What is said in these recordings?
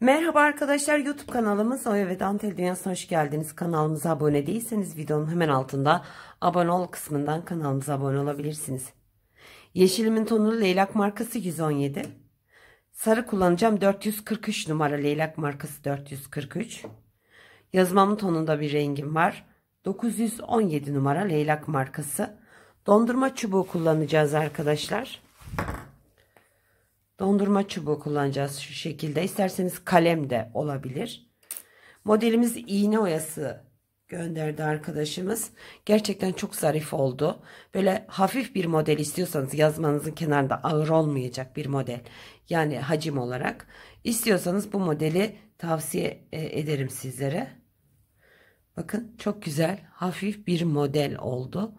Merhaba arkadaşlar YouTube kanalımız Oya ve Dantel Dünyası'na hoş geldiniz. Kanalımıza abone değilseniz videonun hemen altında abone ol kısmından kanalımıza abone olabilirsiniz. Yeşilimin tonu leylak markası 117. Sarı kullanacağım 443 numara leylak markası 443. Yazmamın tonunda bir rengim var. 917 numara leylak markası. Dondurma çubuğu kullanacağız arkadaşlar. Dondurma çubuğu kullanacağız şu şekilde. İsterseniz kalem de olabilir. Modelimiz iğne oyası gönderdi arkadaşımız. Gerçekten çok zarif oldu. Böyle hafif bir model istiyorsanız yazmanızın kenarında ağır olmayacak bir model. Yani hacim olarak. istiyorsanız bu modeli tavsiye e, ederim sizlere. Bakın çok güzel hafif bir model oldu.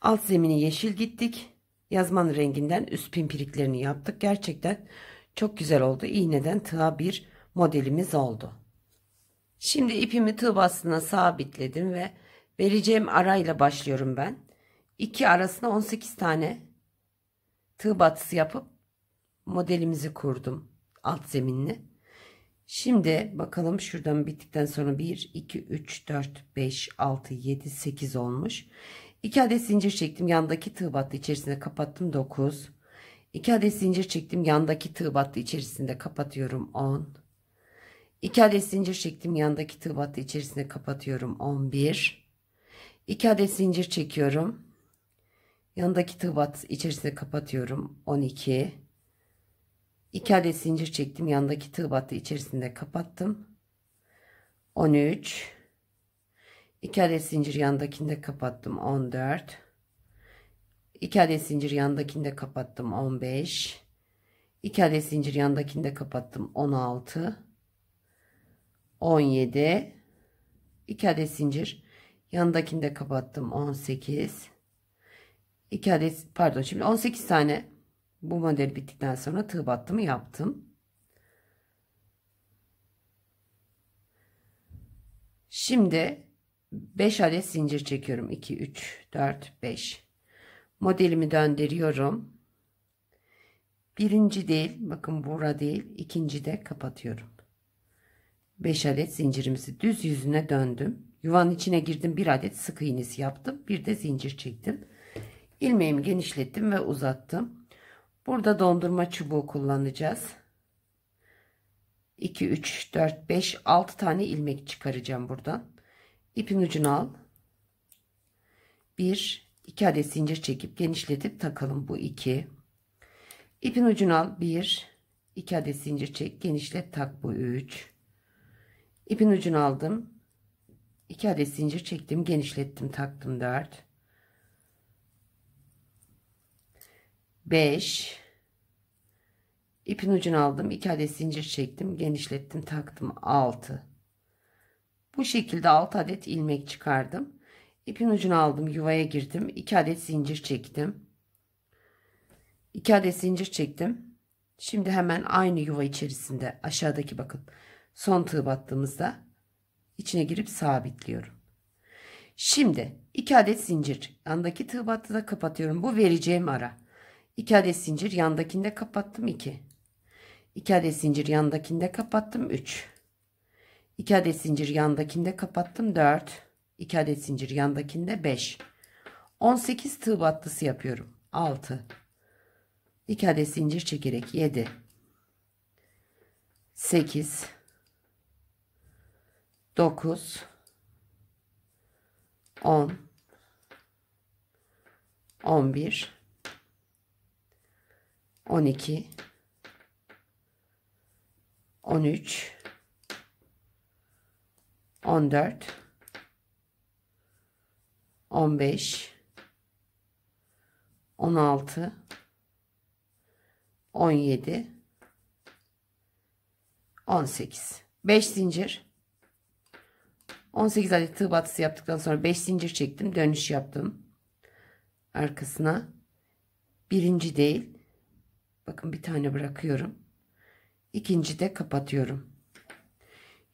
Alt zemini yeşil gittik. Yazmanın renginden üst pimpiriklerini yaptık. Gerçekten çok güzel oldu. İğneden tığa bir modelimiz oldu. Şimdi ipimi tığ bastığına sabitledim ve vereceğim arayla başlıyorum ben. İki arasına 18 tane tığ batısı yapıp modelimizi kurdum alt zeminli. Şimdi bakalım şuradan bittikten sonra 1, 2, 3, 4, 5, 6, 7, 8 olmuş. 2 adet zincir çektim yandaki tığ battı içerisinde kapattım 9 2 adet zincir çektim yandaki tığ battı içerisinde kapatıyorum 10 2 adet zincir çektim yandaki tığ battı içerisinde kapatıyorum 11 2 adet zincir çekiyorum yandaki tığ battı içerisinde kapatıyorum 12 2 adet zincir çektim yandaki tığ battı içerisinde kapattım 13 2 adet zincir yandakinde kapattım 14 2 adet zincir yandakinde kapattım 15 2 adet zincir yandakinde kapattım 16 17 2 adet zincir yandakinde kapattım 18 2 adet pardon şimdi 18 tane bu model bittikten sonra tığ battımı yaptım şimdi 5 adet zincir çekiyorum. 2, 3, 4, 5. Modelimi döndürüyorum. Birinci değil. Bakın burada değil. ikinci de kapatıyorum. 5 adet zincirimizi düz yüzüne döndüm. Yuvanın içine girdim. Bir adet sık iğnesi yaptım. Bir de zincir çektim. Ilmeğimi genişlettim ve uzattım. Burada dondurma çubuğu kullanacağız. 2, 3, 4, 5, 6 tane ilmek çıkaracağım buradan ipin ucunu al. 1 2 adet zincir çekip genişletip takalım bu 2. İpin ucunu al 1 2 adet zincir çek genişlet tak bu 3. İpin ucunu aldım. 2 adet zincir çektim, genişlettim, taktım 4. 5 İpin ucunu aldım, 2 adet zincir çektim, genişlettim, taktım 6. Bu şekilde 6 adet ilmek çıkardım. İpin ucunu aldım yuvaya girdim. 2 adet zincir çektim. 2 adet zincir çektim. Şimdi hemen aynı yuva içerisinde aşağıdaki bakın son tığ battığımızda içine girip sabitliyorum. Şimdi 2 adet zincir yandaki tığ battı da kapatıyorum. Bu vereceğim ara. 2 adet zincir yandakinde kapattım 2. 2 adet zincir yandakinde kapattım 3. 2 adet zincir yandakinde kapattım 4 2 adet zincir yandakinde 5 18 tığ battısı yapıyorum 6 2 adet zincir çekerek 7 8 9 10 11 12 13 14 15 16 17 18 5 zincir 18 adet tığ batısı yaptıktan sonra 5 zincir çektim dönüş yaptım arkasına birinci değil bakın bir tane bırakıyorum ikinci de kapatıyorum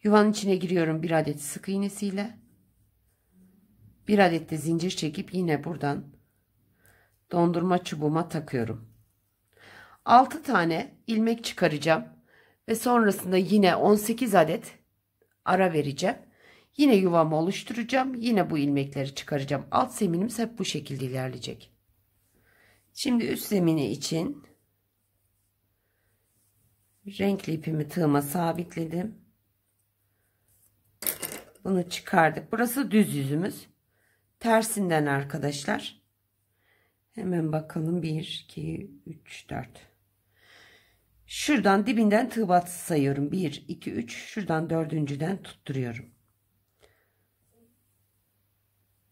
Yuvanın içine giriyorum bir adet sık iğnesiyle. Bir adet de zincir çekip yine buradan dondurma çubuğuma takıyorum. 6 tane ilmek çıkaracağım ve sonrasında yine 18 adet ara vereceğim. Yine yuvamı oluşturacağım. Yine bu ilmekleri çıkaracağım. Alt zeminimiz hep bu şekilde ilerleyecek. Şimdi üst zemini için renkli ipimi tığıma sabitledim. Bunu çıkardık. Burası düz yüzümüz. Tersinden arkadaşlar. Hemen bakalım. 1, 2, 3, 4. Şuradan dibinden tığ batısı sayıyorum. 1, 2, 3. Şuradan dördüncüden tutturuyorum.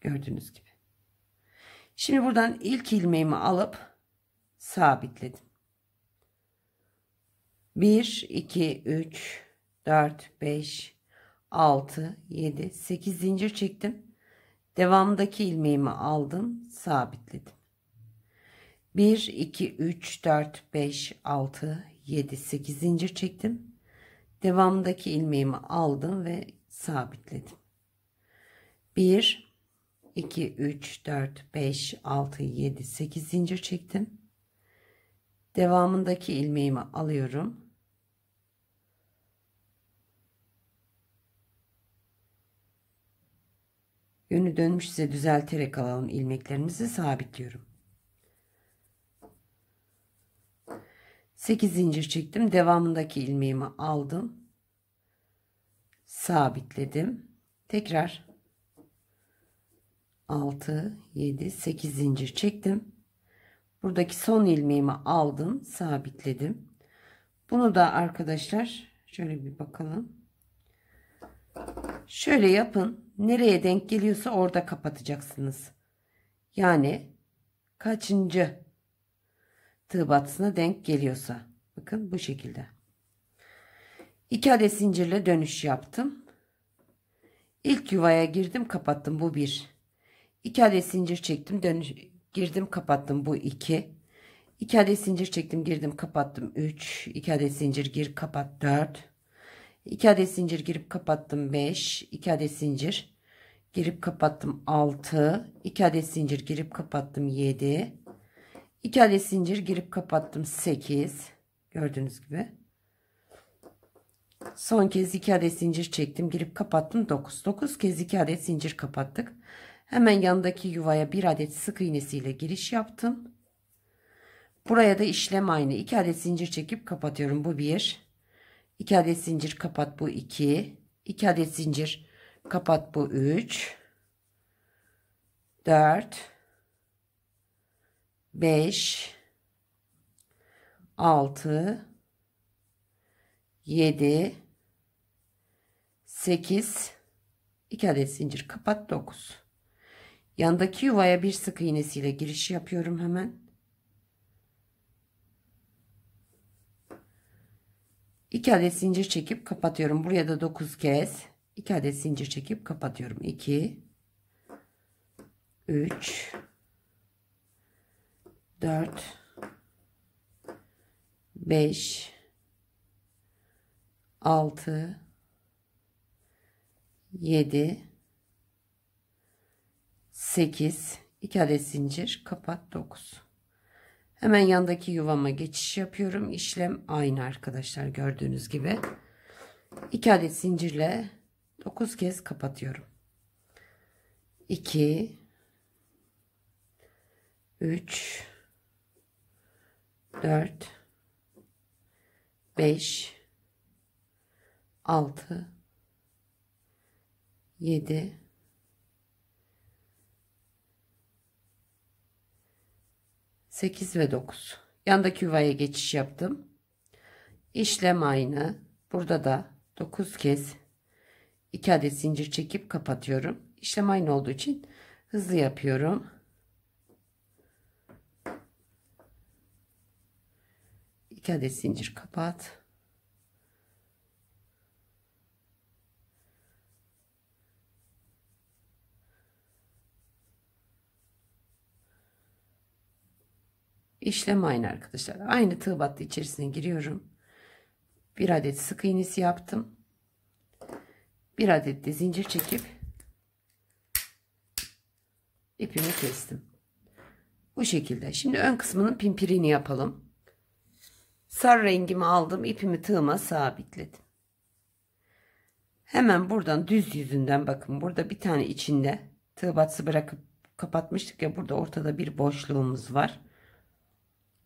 Gördüğünüz gibi. Şimdi buradan ilk ilmeğimi alıp sabitledim. 1, 2, 3, 4, 5, 6 7 8 zincir çektim devamdaki ilmeğimi aldım sabitledim 1 2 3 4 5 6 7 8 zincir çektim devamdaki ilmeğimi aldım ve sabitledim 1 2 3 4 5 6 7 8 zincir çektim devamındaki ilmeğimi alıyorum Yönü dönmüş ise düzelterek alalım ilmeklerimizi sabitliyorum. 8 zincir çektim. Devamındaki ilmeğimi aldım. Sabitledim. Tekrar 6 7 8 zincir çektim. Buradaki son ilmeğimi aldım, sabitledim. Bunu da arkadaşlar şöyle bir bakalım. Şöyle yapın. Nereye denk geliyorsa orada kapatacaksınız. Yani kaçıncı tığ batısına denk geliyorsa. Bakın bu şekilde. 2 adet zincirle dönüş yaptım. İlk yuvaya girdim kapattım bu 1. 2 adet zincir çektim dönüş girdim kapattım bu 2. 2 adet zincir çektim girdim kapattım 3. 2 adet zincir gir kapat 4. 2 adet zincir girip kapattım 5 2 adet zincir girip kapattım 6 2 adet zincir girip kapattım 7 2 adet zincir girip kapattım 8 gördüğünüz gibi son kez 2 adet zincir çektim girip kapattım 9 9 kez 2 adet zincir kapattık hemen yanındaki yuvaya 1 adet sık iğnesiyle giriş yaptım buraya da işlem aynı 2 adet zincir çekip kapatıyorum bu bir. 2 adet zincir kapat bu 2. 2 adet zincir kapat bu 3. 4. 5. 6. 7. 8. 2 adet zincir kapat 9. Yandaki yuvaya bir sık iğnesiyle giriş yapıyorum hemen. 2 adet zincir çekip kapatıyorum. Buraya da 9 kez 2 adet zincir çekip kapatıyorum. 2 3 4 5 6 7 8 2 adet zincir kapat 9 Hemen yandaki yuvama geçiş yapıyorum. İşlem aynı arkadaşlar gördüğünüz gibi. 2 adet zincirle 9 kez kapatıyorum. 2 3 4 5 6 7 8 ve 9 yandaki yuvaya geçiş yaptım işlem aynı burada da 9 kez 2 adet zincir çekip kapatıyorum işlem aynı olduğu için hızlı yapıyorum 2 adet zincir kapat İşlem aynı arkadaşlar. Aynı tığ battı içerisine giriyorum. Bir adet sık iğnesi yaptım. Bir adet de zincir çekip ipimi kestim. Bu şekilde. Şimdi ön kısmının pimpirini yapalım. Sarı rengimi aldım. ipimi tığıma sabitledim. Hemen buradan düz yüzünden bakın. Burada bir tane içinde tığ batsı bırakıp kapatmıştık ya. Burada ortada bir boşluğumuz var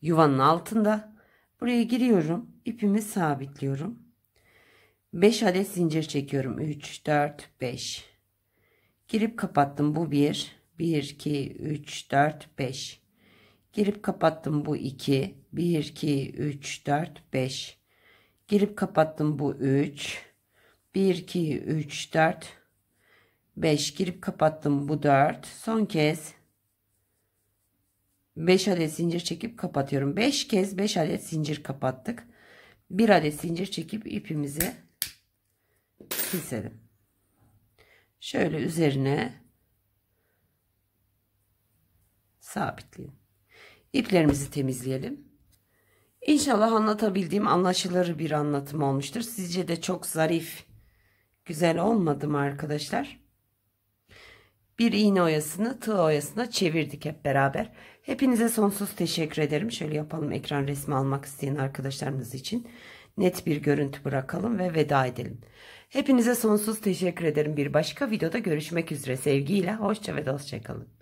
yuvanın altında. Buraya giriyorum. ipimi sabitliyorum. 5 adet zincir çekiyorum. 3, 4, 5. Girip kapattım. Bu 1, 1, 2, 3, 4, 5. Girip kapattım. Bu 2, 1, 2, 3, 4, 5. Girip kapattım. Bu 3, 1, 2, 3, 4, 5. Girip kapattım. Bu 4. Son kez 5 adet zincir çekip kapatıyorum 5 kez 5 adet zincir kapattık 1 adet zincir çekip ipimizi keselim şöyle üzerine sabitleyelim İplerimizi temizleyelim İnşallah anlatabildiğim anlaşılır bir anlatım olmuştur. Sizce de çok zarif, güzel olmadı mı arkadaşlar? Bir iğne oyasını tığ oyasına çevirdik hep beraber. Hepinize sonsuz teşekkür ederim. Şöyle yapalım ekran resmi almak isteyen arkadaşlarımız için net bir görüntü bırakalım ve veda edelim. Hepinize sonsuz teşekkür ederim. Bir başka videoda görüşmek üzere. Sevgiyle, hoşça ve dostça kalın.